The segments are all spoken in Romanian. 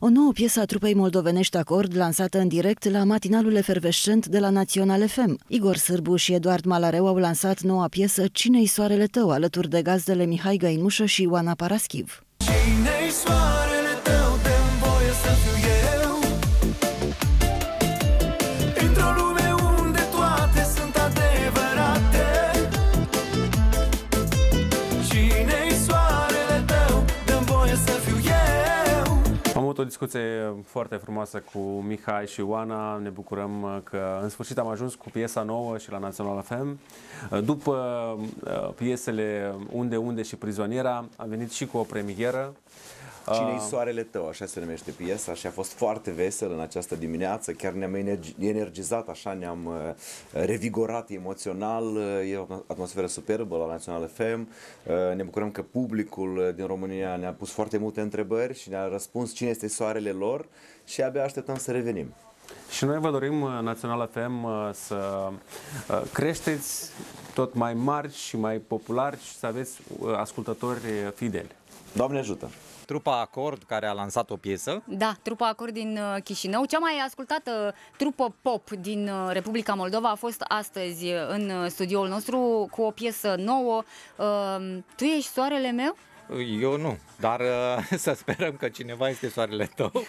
O nouă piesă a trupei moldovenești Acord, lansată în direct la matinalul efervescent de la Național FM. Igor Sârbu și Eduard Malareu au lansat noua piesă Cine-i soarele tău, alături de gazdele Mihai Găinușă și Oana Paraschiv. Cine-i soarele avut o discuție foarte frumoasă cu Mihai și Oana. Ne bucurăm uh, că în sfârșit am ajuns cu piesa nouă și la Național FM. Uh, după uh, piesele Unde, Unde și Prizoniera, am venit și cu o premieră Cine-i uh, soarele tău? Așa se numește piesa și a fost foarte vesel în această dimineață. Chiar ne-am energizat, așa ne-am uh, revigorat emoțional. E o atmosferă superbă la Național FM. Uh, ne bucurăm că publicul uh, din România ne-a pus foarte multe întrebări și ne-a răspuns cine este soarele lor și abia așteptăm să revenim. Și noi vă dorim, uh, Național FM, uh, să uh, creșteți tot mai mari și mai populari și să aveți ascultători fideli. Doamne ajută! Trupa Acord, care a lansat o piesă. Da, trupa Acord din Chișinău. Cea mai ascultată trupă pop din Republica Moldova a fost astăzi în studioul nostru cu o piesă nouă. Tu ești soarele meu? Eu nu, dar uh, să sperăm că cineva este soarele tău.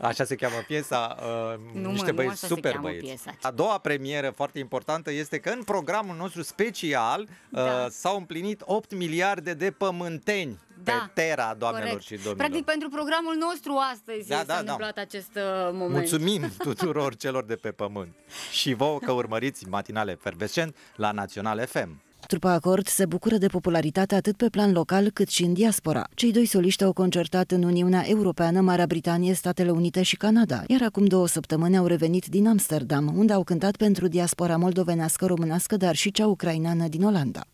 Așa se cheamă piesa, uh, nu, niște mă, băieți nu super băieți. Piesa. A doua premieră foarte importantă este că în programul nostru special uh, da. s-au împlinit 8 miliarde de pământeni da, pe Terra, doamnelor corect. și domnilor. Practic pentru programul nostru astăzi da, da, întâmplat da. acest moment. Mulțumim tuturor celor de pe pământ și vouă că urmăriți Matinale Fervescent la Național FM. Trupa Acord se bucură de popularitate atât pe plan local cât și în diaspora. Cei doi soliști au concertat în Uniunea Europeană, Marea Britanie, Statele Unite și Canada, iar acum două săptămâni au revenit din Amsterdam, unde au cântat pentru diaspora moldovenească, românească, dar și cea ucraineană din Olanda.